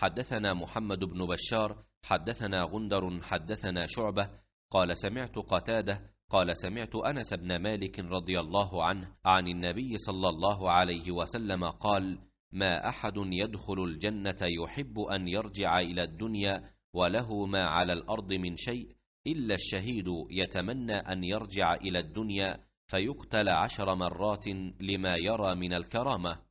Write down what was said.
حدثنا محمد بن بشار حدثنا غندر حدثنا شعبة قال سمعت قتادة قال سمعت أنس بن مالك رضي الله عنه عن النبي صلى الله عليه وسلم قال ما أحد يدخل الجنة يحب أن يرجع إلى الدنيا وله ما على الأرض من شيء إلا الشهيد يتمنى أن يرجع إلى الدنيا فيقتل عشر مرات لما يرى من الكرامة